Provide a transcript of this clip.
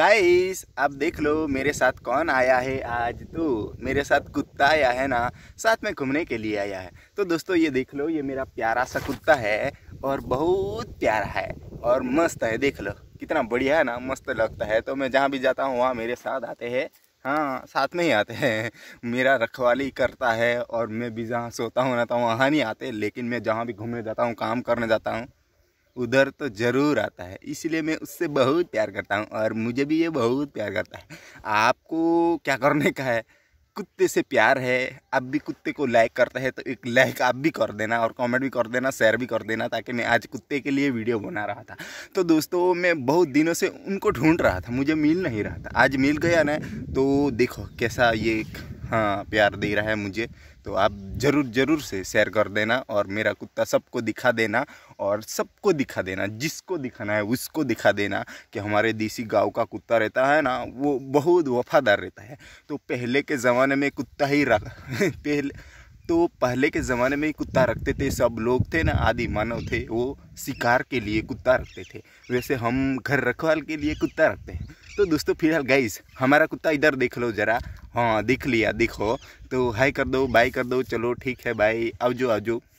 guys आप देख लो मेरे साथ कौन आया है आज तो मेरे साथ कुत्ता आया है ना साथ में घूमने के लिए आया है तो दोस्तों ये देख लो ये मेरा प्यारा सा कुत्ता है और बहुत प्यारा है और मस्त है देख लो कितना बढ़िया है ना मस्त लगता है तो मैं जहाँ भी जाता हूँ वहाँ मेरे साथ आते हैं हाँ साथ में ही आते हैं मेरा रखवाली करता है और मैं भी जहाँ सोता हूँ रहता हूँ वहाँ नहीं आते लेकिन मैं जहाँ भी घूमने जाता हूँ काम करने जाता हूँ उधर तो ज़रूर आता है इसलिए मैं उससे बहुत प्यार करता हूँ और मुझे भी ये बहुत प्यार करता है आपको क्या करने का है कुत्ते से प्यार है आप भी कुत्ते को लाइक करते हैं तो एक लाइक आप भी कर देना और कमेंट भी कर देना शेयर भी कर देना ताकि मैं आज कुत्ते के लिए वीडियो बना रहा था तो दोस्तों मैं बहुत दिनों से उनको ढूंढ रहा था मुझे मिल नहीं रहा था आज मिल गया ना तो देखो कैसा ये हाँ प्यार दे रहा है मुझे तो आप ज़रूर ज़रूर से शेयर कर देना और मेरा कुत्ता सबको दिखा देना और सबको दिखा देना जिसको दिखाना है उसको दिखा देना कि हमारे देसी गांव का कुत्ता रहता है ना वो बहुत वफादार रहता है तो पहले के ज़माने में कुत्ता ही रख पहले तो पहले के ज़माने में ही कुत्ता रखते थे सब लोग थे ना आदि मानव थे वो शिकार के लिए कुत्ता रखते थे वैसे हम घर रखवाल के लिए कुत्ता रखते हैं दोस्तों दोस्तों फिलहाल गाइस हमारा कुत्ता इधर देख लो ज़रा हाँ दिख लिया दिखो तो हाई कर दो बाय कर दो चलो ठीक है बाय आवजो आवजो